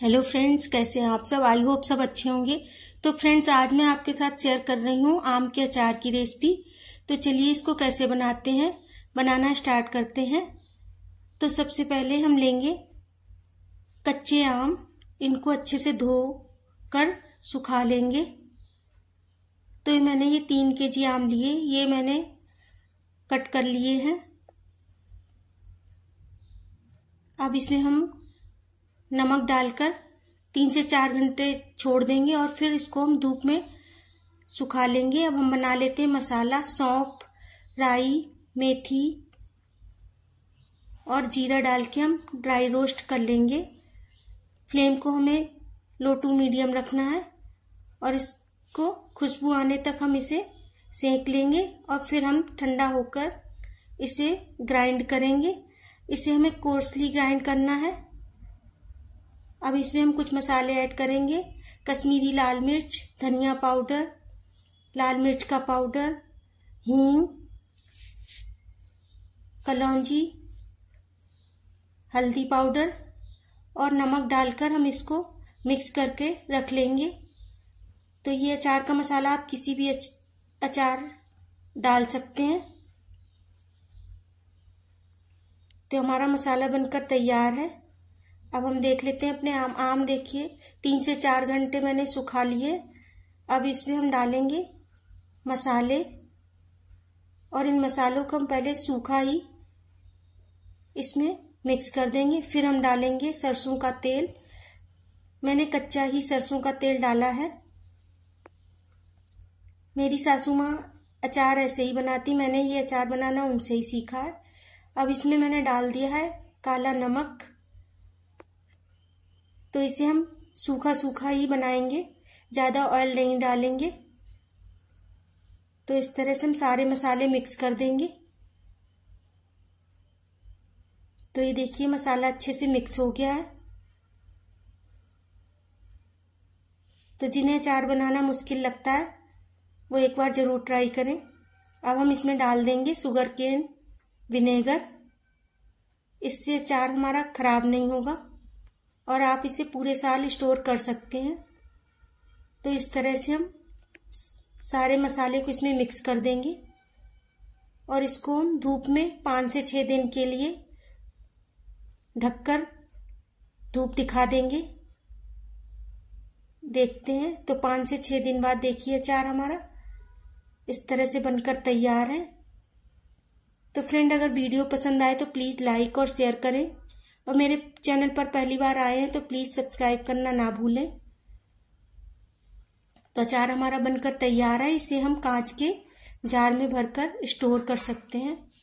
hello friends कैसे हैं आप सब आई होप सब अच्छे होंगे तो फ्रेंड्स आज मैं आपके साथ शेयर कर रही हूँ आम के अचार की रेसिपी तो चलिए इसको कैसे बनाते हैं बनाना स्टार्ट करते हैं तो सबसे पहले हम लेंगे कच्चे आम इनको अच्छे से धो कर सुखा लेंगे तो मैंने ये तीन के जी आम लिए ये मैंने कट कर लिए हैं अब इसमें हम नमक डालकर तीन से चार घंटे छोड़ देंगे और फिर इसको हम धूप में सुखा लेंगे अब हम बना लेते हैं मसाला सौंफ राई मेथी और जीरा डाल के हम ड्राई रोस्ट कर लेंगे फ्लेम को हमें लो टू मीडियम रखना है और इसको खुशबू आने तक हम इसे सेंक लेंगे और फिर हम ठंडा होकर इसे ग्राइंड करेंगे इसे हमें कोर्सली ग्राइंड करना है अब इसमें हम कुछ मसाले ऐड करेंगे कश्मीरी लाल मिर्च धनिया पाउडर लाल मिर्च का पाउडर हींग कलौजी हल्दी पाउडर और नमक डालकर हम इसको मिक्स करके रख लेंगे तो ये अचार का मसाला आप किसी भी अचार डाल सकते हैं तो हमारा मसाला बनकर तैयार है अब हम देख लेते हैं अपने आम आम देखिए तीन से चार घंटे मैंने सुखा लिए अब इसमें हम डालेंगे मसाले और इन मसालों को हम पहले सूखा ही इसमें मिक्स कर देंगे फिर हम डालेंगे सरसों का तेल मैंने कच्चा ही सरसों का तेल डाला है मेरी सासू माँ अचार ऐसे ही बनाती मैंने ये अचार बनाना उनसे ही सीखा है अब इसमें मैंने डाल दिया है काला नमक तो इसे हम सूखा सूखा ही बनाएंगे ज़्यादा ऑयल नहीं डालेंगे तो इस तरह से हम सारे मसाले मिक्स कर देंगे तो ये देखिए मसाला अच्छे से मिक्स हो गया है तो जिन्हें अचार बनाना मुश्किल लगता है वो एक बार ज़रूर ट्राई करें अब हम इसमें डाल देंगे शुगर केन विनेगर इससे अचार हमारा ख़राब नहीं होगा और आप इसे पूरे साल स्टोर कर सकते हैं तो इस तरह से हम सारे मसाले को इसमें मिक्स कर देंगे और इसको हम धूप में पाँच से छः दिन के लिए ढककर धूप दिखा देंगे देखते हैं तो पाँच से छः दिन बाद देखिए अचार हमारा इस तरह से बनकर तैयार है तो फ्रेंड अगर वीडियो पसंद आए तो प्लीज़ लाइक और शेयर करें और मेरे चैनल पर पहली बार आए हैं तो प्लीज़ सब्सक्राइब करना ना भूलें तो अचार हमारा बनकर तैयार है इसे हम कांच के जार में भरकर स्टोर कर सकते हैं